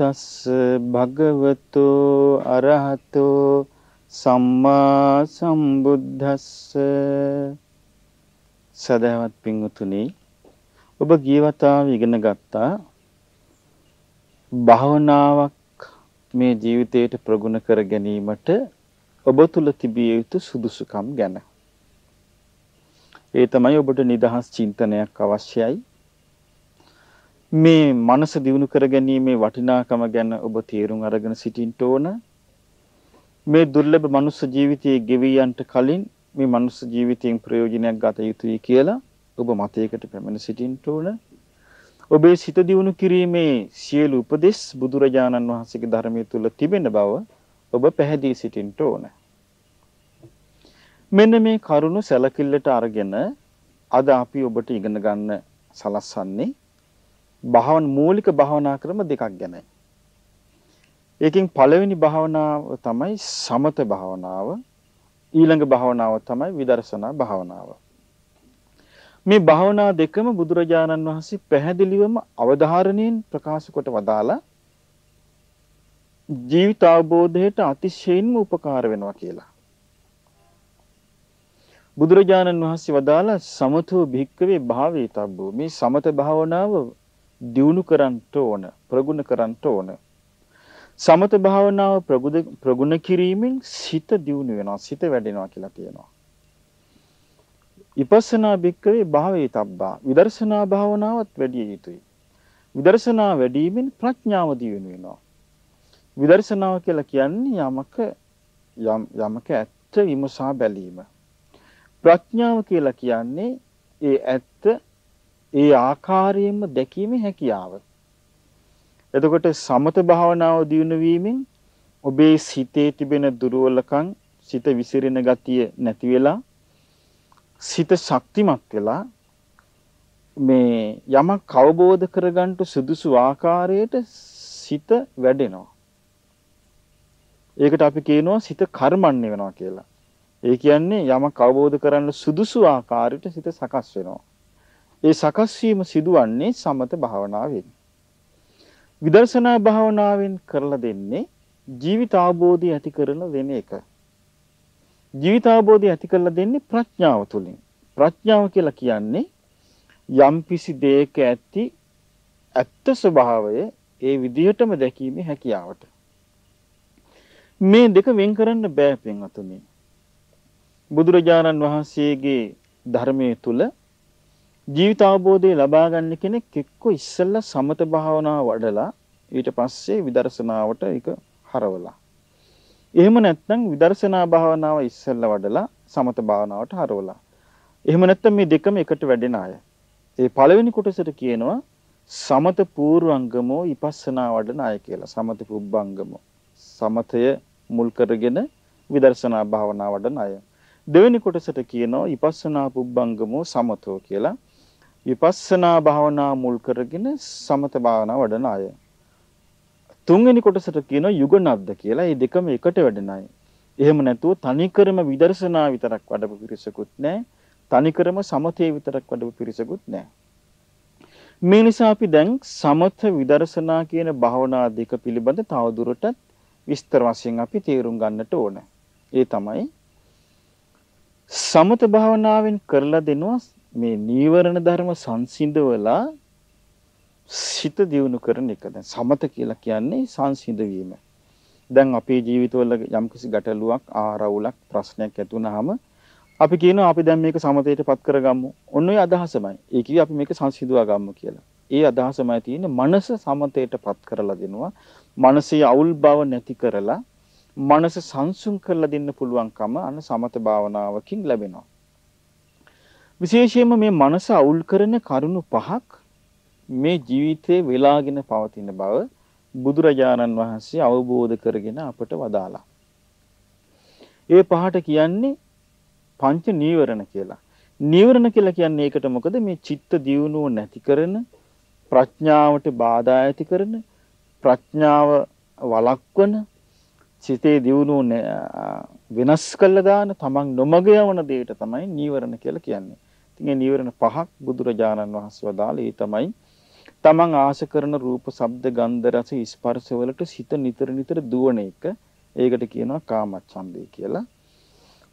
තස් භගවතු අරහතෝ සම්මා සම්බුද්දස්ස සදාවත් පිංවතුනි ඔබ ගියවතාව ඉගෙන ගත්තා භාවනාවක් මේ ජීවිතයට ප්‍රගුණ කර ගැනීමට ඔබ තුල තිබිය යුතු සුදුසුකම් ගැන ඒ තමයි ඔබට නිදහස් චින්තනයක් අවශ්‍යයි මේ මනස දියුණු කර ගැනීමේ වටිනාකම ගැන ඔබ තේරුම් අරගෙන සිටින්න ඕන. මේ දුර්ලභ මනුස්ස ජීවිතයේ ගෙවියන්ට කලින් මේ මනුස්ස ජීවිතයෙන් ප්‍රයෝජනයක් ගත යුතුයි කියලා ඔබ මතයකට පැමිණ සිටින්න ඕන. ඔබේ සිත දියුණු කිරීමේ සියලු උපදෙස් බුදුරජාණන් වහන්සේගේ ධර්මය තුල තිබෙන බව ඔබ පැහැදිලි සිටින්න ඕන. මෙන්න මේ කරුණු සැලකිල්ලට අරගෙන අද අපි ඔබට ඉගෙන ගන්න සලස්වන්නේ භාවන මූලික භාවනා ක්‍රම දෙකක් ගැනයි. ඒකෙන් පළවෙනි භාවනාව තමයි සමත භාවනාව. ඊළඟ භාවනාව තමයි විදර්ශනා භාවනාව. මේ භාවනා දෙකම බුදුරජාණන් වහන්සේ පැහැදිලිවම අවධාරණයෙන් ප්‍රකාශ කොට වදාලා ජීවිත අවබෝධයට අතිශයින්ම උපකාර වෙනවා කියලා. බුදුරජාණන් වහන්සේ වදාලා සමතෝ භික්කවේ භාවේතබ්බෝ මේ සමත භාවනාව දියුණු කරන්නට ඕන ප්‍රගුණ කරන්නට ඕන සමත භාවනාව ප්‍රගුණ කිරීමෙන් සිත දියුණු වෙනවා සිත වැඩෙනවා කියලා කියනවා විපස්සනා භික්කවේ භාවේ තබ්බා විදර්ශනා භාවනාවත් වැඩිය යුතුයි විදර්ශනා වැඩිවීමෙන් ප්‍රඥාව දියුණු වෙනවා විදර්ශනාව කියලා කියන්නේ යමක යම් යමක ඇත්ත විමසා බැලීම ප්‍රඥාව කියලා කියන්නේ ඒ ඇත්ත ඒ ආකාරයෙන්ම දැකීමේ හැකියාව. එතකොට සමත භාවනාව දියුණු වීමෙන් ඔබේ සිතේ තිබෙන දුර්වලකම් සිත විසිරෙන ගතිය නැති වෙලා සිත ශක්තිමත් වෙලා මේ යමක් අවබෝධ කරගන්න සුදුසු ආකාරයට සිත වැඩෙනවා. ඒකට අපි කියනවා සිත කර්මන්නේ වෙනවා කියලා. ඒ කියන්නේ යමක් අවබෝධ කරන්න සුදුසු ආකාරයට සිත සකස් වෙනවා. ඒ සකස් වීම සිදුවන්නේ සමත භාවනාවෙන්. විදර්ශනා භාවනාවෙන් කරලා දෙන්නේ ජීවිත ආબોධය ඇති කරන වෙන එක. ජීවිත ආબોධය ඇති කරලා දෙන්නේ ප්‍රඥාව තුලින්. ප්‍රඥාව කියලා කියන්නේ යම්කිසි දෙයක ඇති ඇත්ත ස්වභාවය ඒ විදිහටම දැකීමේ හැකියාවට. මේ දෙක වෙන් කරන්න බෑ පින්වතුනි. බුදුරජාණන් වහන්සේගේ ධර්මයේ තුල ජීවිත අවබෝධය ලබා ගන්න කෙනෙක් එක්ක ඉස්සෙල්ලා සමත භාවනාව වඩලා ඊට පස්සේ විදර්ශනාවට ඒක හරවලා. එහෙම නැත්නම් විදර්ශනා භාවනාව ඉස්සෙල්ලා වඩලා සමත භාවනාවට හරවලා. එහෙම නැත්නම් මේ දෙකම එකට වැඩෙන අය. ඒ පළවෙනි කොටසට කියනවා සමත පූර්වංගමෝ විපස්සනා වඩන අය කියලා. සමත පුබ්බංගමෝ. සමතය මුල් කරගෙන විදර්ශනා භාවනාව වඩන අය. දෙවෙනි කොටසට කියනවා විපස්සනා පුබ්බංගමෝ සමතෝ කියලා. විපස්සනා භාවනා මුල් කරගෙන සමත භාවනා වඩන අය. තුන්වෙනි කොටසට කියන යුගනද්ද කියලා. මේ දෙකම එකට වැඩන අය. එහෙම නැතුව තනිකරම විදර්ශනා විතරක් වඩපු පිරිසකුත් නැහැ. තනිකරම සමතේ විතරක් වඩපු පිරිසකුත් නැහැ. මේ නිසා අපි දැන් සමත විදර්ශනා කියන භාවනා දෙක පිළිබඳ තවදුරටත් විස්තර වශයෙන් අපි තේරුම් ගන්නට ඕන. ඒ තමයි සමත භාවනාවෙන් කරලා දෙනවා මේ නීවරණ ධර්ම සංසිඳවලා සිත දියුණු කරන එක. දැන් සමත කියලා කියන්නේ සංසිඳවීම. දැන් අපේ ජීවිතවල යම්කිසි ගැටලුවක්, ආරවුලක්, ප්‍රශ්නයක් ඇති වුනහම අපි කියනවා අපි දැන් මේක සමතේටපත් කරගමු. ඔන්න ඔය අදහසමයි. ඒ කිවි අපි මේක සංසිඳුවා ගමු කියලා. ඒ අදහසමයි තියෙන්නේ මනස සමතේටපත් කරලා දෙනවා. මනසේ අවුල් බව නැති කරලා මනස සංසුන් කරලා දෙන්න පුළුවන්කම අන්න සමත භාවනාවකින් ලැබෙනවා. විශේෂයෙන්ම මේ මනස අවුල් කරන කරුණු පහක් මේ ජීවිතේ වෙලාගෙන පවතින බව බුදුරජාණන් වහන්සේ අවබෝධ කරගෙන අපට වදාලා. ඒ පහට කියන්නේ පංච නීවරණ කියලා. නීවරණ කියලා කියන්නේ ඒකට මොකද මේ චිත්ත දියුණුව නැති කරන ප්‍රඥාවට බාධා ඇති කරන ප්‍රඥාව වළක්වන සිතේ දියුණුව වෙනස් කළ දාන තමන් නොමග යවන දෙයට තමයි නීවරණ කියලා කියන්නේ. ඉතින් මේ නීවරණ පහක් බුදුරජාණන් වහන්සේ වදාළේ තමයි තමන් ආශ කරන රූප, ශබ්ද, ගන්ධ, රස, ස්පර්ශ වලට සිත නිතර නිතර දුවන එක. ඒකට කියනවා කාමච්ඡන්දය කියලා.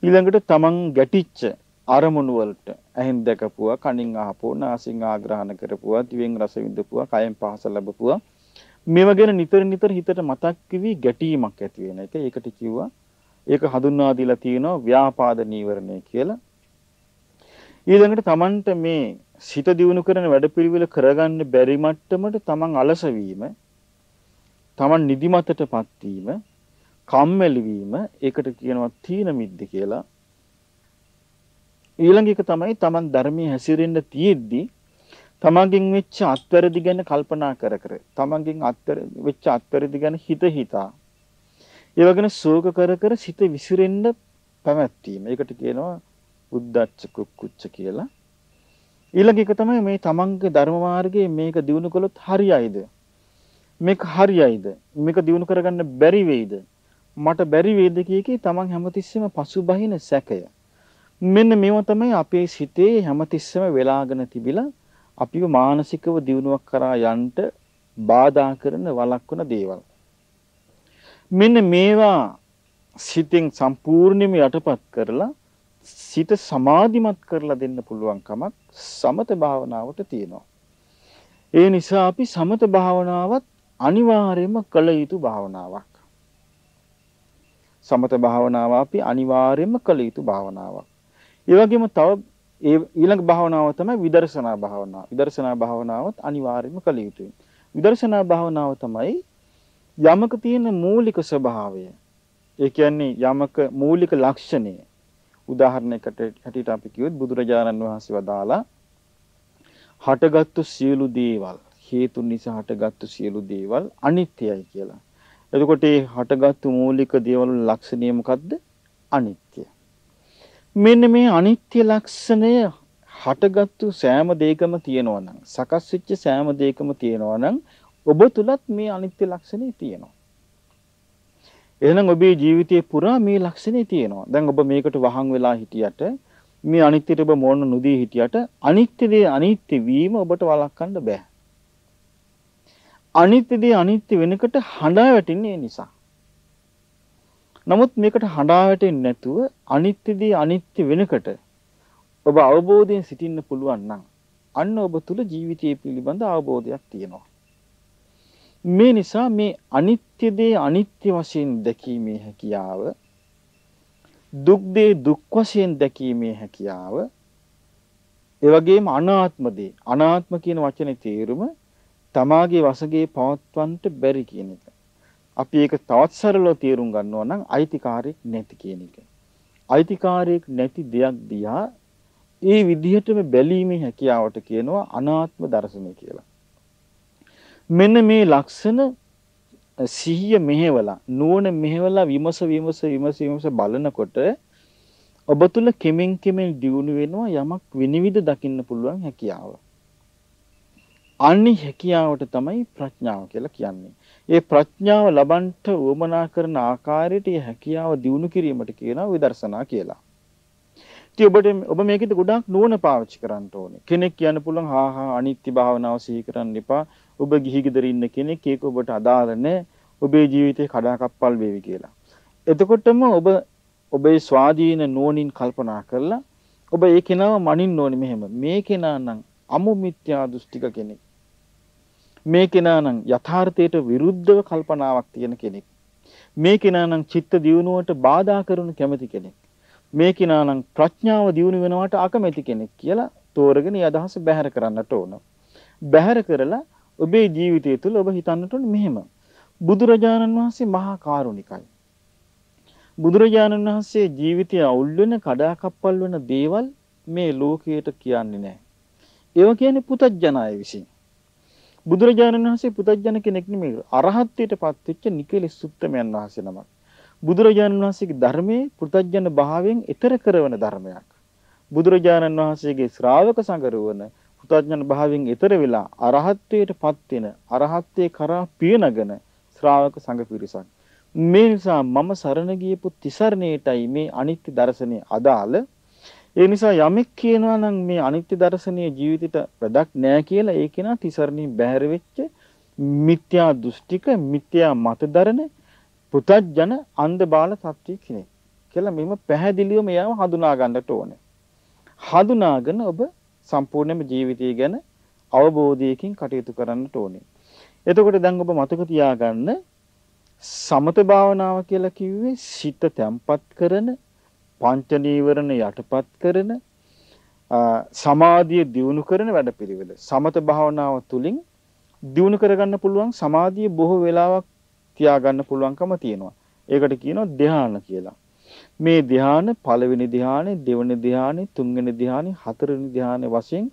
ඊළඟට තමන් ගැටිච්ච අරමුණු වලට ඇහෙන් දැකපුවා, කනින් අහපුවා, නාසින් ආග්‍රහණ කරපුවා, දිවෙන් රස විඳපුවා, කයෙන් පහස ලැබපුවා. මේවා ගැන නිතර නිතර හිතට මතක් කිවි ගැටීමක් ඇති වෙන එක. ඒකට කිව්වා ඒක හඳුන්වා දීලා තියෙනවා ව්‍යාපාද නීවරණය කියලා. ඊළඟට Tamanට මේ සිත දියුණු කරන වැඩපිළිවෙල කරගන්න බැරි මට්ටමට Taman අලස වීම Taman නිදිමතටපත් වීම කම්මැලි වීම ඒකට කියනවා තීන මිද්ද කියලා ඊළඟ එක තමයි Taman ධර්මයේ හැසිරෙන්න තියෙද්දී තමන්ගෙන් වෙච්ච අත්වැරදි ගැන කල්පනා කර කර තමන්ගෙන් වෙච්ච අත්වැරදි ගැන හිත හිතා ඒ වගේම ශෝක කර කර සිත විසිරෙන්න පැවැත්වීම ඒකට කියනවා උද්දච්ච කුක්කුච්ච කියලා. ඊළඟ එක තමයි මේ තමන්ගේ ධර්ම මාර්ගයේ මේක දිනු කළොත් හරියයිද? මේක හරියයිද? මේක දිනු කරගන්න බැරි වෙයිද? මට බැරි වේද කියකී තමන් හැමතිස්සෙම පසුබහින සැකය. මෙන්න මේව තමයි අපේ සිතේ හැමතිස්සෙම වෙලාගෙන තිබිලා අපිව මානසිකව දියුණුවක් කරා යන්ට බාධා කරන වළක්වන දේවල්. මෙන්න මේවා සිතෙන් සම්පූර්ණයෙන්ම යටපත් කරලා සිත සමාධිමත් කරලා දෙන්න පුළුවන්කමක් සමත භාවනාවට තියෙනවා. ඒ නිසා අපි සමත භාවනාවත් අනිවාර්යයෙන්ම කළ යුතු භාවනාවක්. සමත භාවනාව අපි අනිවාර්යයෙන්ම කළ යුතු භාවනාවක්. ඒ වගේම තව ඒ ඊළඟ භාවනාව තමයි විදර්ශනා භාවනාව. විදර්ශනා භාවනාවත් අනිවාර්යයෙන්ම කළ යුතුයි. විදර්ශනා භාවනාව තමයි යමක තියෙන මූලික ස්වභාවය. ඒ කියන්නේ යමක මූලික ලක්ෂණය උදාහරණයකට හැටියට අපි කිව්වොත් බුදුරජාණන් වහන්සේ වදාලා හටගත්තු සියලු දේවල් හේතු නිසා හටගත්තු සියලු දේවල් අනිත්‍යයි කියලා. එතකොට මේ හටගත්තු මූලික දේවල් ලක්ෂණය මොකද්ද? අනිත්‍ය. මෙන්න මේ අනිත්‍ය ලක්ෂණය හටගත්තු සෑම දෙයකම තියෙනවා නම් සකස් වෙච්ච සෑම දෙයකම තියෙනවා නම් ඔබ තුලත් මේ අනිත්‍ය ලක්ෂණය තියෙනවා. එහෙනම් ඔබේ ජීවිතයේ පුරා මේ ලක්ෂණේ තියෙනවා. දැන් ඔබ මේකට වහන් වෙලා හිටියට මේ අනිත්‍යයට ඔබ මෝන නොදී හිටියට අනිත්‍ය දේ අනිත්‍ය වීම ඔබට වළක්වන්න බෑ. අනිත්‍ය දේ අනිත්‍ය වෙනකොට හඬා වැටෙන්නේ නිසා. නමුත් මේකට හඬා වැටෙන්නේ නැතුව අනිත්‍ය දේ අනිත්‍ය වෙනකොට ඔබ අවබෝධයෙන් සිටින්න පුළුවන් නම් අන්න ඔබ තුල ජීවිතය පිළිබඳ අවබෝධයක් තියෙනවා. මේ නිසා මේ අනිත්‍ය දේ අනිත්‍ය වශයෙන් දැකීමේ හැකියාව දුක් දේ දුක් වශයෙන් දැකීමේ හැකියාව ඒ වගේම අනාත්ම දේ අනාත්ම කියන වචනේ තේරුම තමාගේ වශගේ පවත්වන්නට බැරි කියන එක. අපි ඒක තවත් සරලව තේරුම් ගන්නවා නම් අයිතිකාරයක් නැති කියන එක. අයිතිකාරයක් නැති දෙයක් දිහා ඒ විදිහටම බැලීමේ හැකියාවට කියනවා අනාත්ම දර්ශනය කියලා. මෙන්න මේ ලක්ෂණ සිහිය මෙහෙවලා නුවණ මෙහෙවලා විමස විමස විමස විමස බලනකොට ඔබ තුල කෙමෙන් කෙමෙන් දියුණු වෙනවා යමක් විනිවිද දකින්න පුළුවන් හැකියාව. අනි හැකියාවට තමයි ප්‍රඥාව කියලා කියන්නේ. ඒ ප්‍රඥාව ලබන්ට උවමනා කරන ආකාරයට ඒ හැකියාව දියුණු කිරීමට කියනවා විදර්ශනා කියලා. ඉතින් ඔබට ඔබ මේකෙදි ගොඩාක් නුවණ පාවිච්චි කරන්න ඕනේ. කෙනෙක් කියන්න පුළුවන් හා හා අනිත්‍ය භාවනාව සිහි කරන්න එපා. ඔබ ගිහි ගෙදර ඉන්න කෙනෙක් ඒක ඔබට අදාළ නැහැ. ඔබේ ජීවිතේ කඩාකප්පල් වේවි කියලා. එතකොටම ඔබ ඔබේ ස්වාධීන නෝනින් කල්පනා කරලා ඔබ ඒ කෙනාව මනින්න ඕනි මෙහෙම. මේ කෙනා නම් අමු මිත්‍යා දෘෂ්ටික කෙනෙක්. මේ කෙනා නම් යථාර්ථයට විරුද්ධව කල්පනාවක් තියෙන කෙනෙක්. මේ කෙනා නම් චිත්ත දියුණුවට බාධා කරන කැමති කෙනෙක්. මේ කෙනා නම් ප්‍රඥාව දියුණු වෙනවට අකමැති කෙනෙක් කියලා තෝරගෙන ඒ අදහස බැහැර කරන්නට ඕන. බැහැර කරලා ඔබේ ජීවිතය තුළ ඔබ හිතන්නට ඕනේ මෙහෙම. බුදුරජාණන් වහන්සේ මහා කාරුණිකයි. බුදුරජාණන් වහන්සේ ජීවිතය අවුල් වෙන කඩාකප්පල් වෙන දේවල් මේ ලෝකයට කියන්නේ නැහැ. ඒවා කියන්නේ පුතජන අය විසින්. බුදුරජාණන් වහන්සේ පුතජන කෙනෙක් නෙමෙයි අරහත්ත්වයට පත්වෙච්ච නිකලෙස් සුත්තමයන් වහන්සේ නමක්. බුදුරජාණන් වහන්සේගේ ධර්මයේ පුතජන භාවයෙන් ඈතර කරන ධර්මයක්. බුදුරජාණන් වහන්සේගේ ශ්‍රාවක සංගරුවන පුත්‍රඥාන භාවයෙන් ඈතර වෙලා අරහත්ත්වයට පත් වෙන අරහත්ත්වේ කරා පියනගෙන ශ්‍රාවක සංඝ පිරිසක්. මේ නිසා මම සරණ ගියපු තිසරණයටයි මේ අනිත්‍ය දර්ශනය අදාළ. ඒ නිසා යමෙක් කියනවා නම් මේ අනිත්‍ය දර්ශනය ජීවිතේට වැඩක් නෑ කියලා ඒ කෙනා තිසරණින් බැහැර වෙච්ච මිත්‍යා දෘෂ්ටික මිත්‍යා මතදරණ පුතජන අන්ධ බාල තත්ත්වයේ කෙනෙක් කියලා මෙම පැහැදිලිවම එයාව හඳුනා ගන්නට ඕනේ. හඳුනාගෙන ඔබ සම්පූර්ණයෙන්ම ජීවිතය ගැන අවබෝධයකින් කටයුතු කරන්නට ඕනේ. එතකොට දැන් ඔබ මතක තියාගන්න සමත භාවනාව කියලා කිව්වේ සිත තැම්පත් කරන පංච නීවරණ යටපත් කරන සමාධිය දියුණු කරන වැඩපිළිවෙල. සමත භාවනාව තුළින් දියුණු කරගන්න පුළුවන් සමාධිය බොහෝ වෙලාවක් තියාගන්න පුළුවන්කම තියෙනවා. ඒකට කියනවා ධ්‍යාන කියලා. මේ ධ්‍යාන පළවෙනි ධ්‍යානෙ දෙවෙනි ධ්‍යානෙ තුන්වෙනි ධ්‍යානෙ හතරවෙනි ධ්‍යානෙ වශයෙන්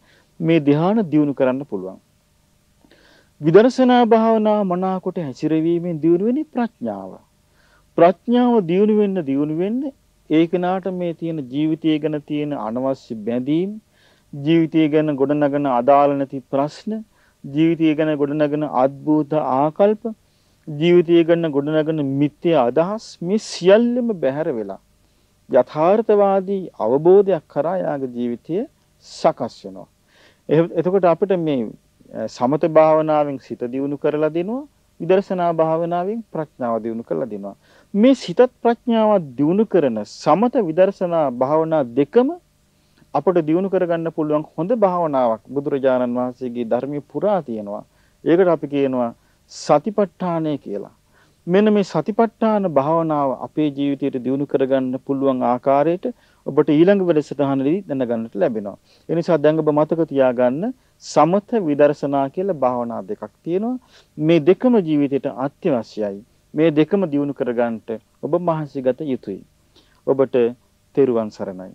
මේ ධ්‍යාන දියුණු කරන්න පුළුවන් විදර්ශනා භාවනා මනාකොට හැසිරවීමෙන් දියුණු වෙන්නේ ප්‍රඥාව ප්‍රඥාව දියුණු වෙන්න දියුණු වෙන්න ඒකනාට මේ තියෙන ජීවිතය ගැන තියෙන අනවශ්‍ය බැඳීම් ජීවිතය ගැන ගොඩනගන අදාළ නැති ප්‍රශ්න ජීවිතය ගැන ගොඩනගන අද්භූත ආකල්ප ජීවිතය ගන්න ගොඩනගන මිත්‍ය අදහස් මේ සියල්ලම බැහැර වෙලා. යථාර්ථවාදී අවබෝධයක් කරා යාගේ ජීවිතය සකස් වෙනවා. එතකොට අපිට මේ සමත භාවනාවෙන් සිත දියුණු කරලා දෙනවා විදර්ශනා භාවනාවෙන් ප්‍රඥාව දියුණු කරලා දෙනවා. මේ සිතත් ප්‍රඥාව දියුණු කරන සමත විදර්ශනා භාවනා දෙකම අපට දියුණු කරගන්න පුළුවන් හොඳ භාවනාවක් බුදුරජාණන් වහන්සේගේ ධර්මයේ පුරා තියෙනවා. ඒකට අපි කියනවා සතිපට්ඨානය කියලා. මෙන්න මේ සතිපට්ඨාන භාවනාව අපේ ජීවිතයට දියුණු කරගන්න පුළුවන් ආකාරයට ඔබට ඊළඟ වැඩසටහනේදී දැනගන්නට ලැබෙනවා. ඒ නිසා දැන් ඔබ මතක තියාගන්න සමත විදර්ශනා කියලා භාවනා දෙකක් තියෙනවා. මේ දෙකම ජීවිතයට අත්‍යවශ්‍යයි. මේ දෙකම දියුණු කරගන්නට ඔබ මහන්සි ගත යුතුයි. ඔබට තෙරුවන් සරණයි.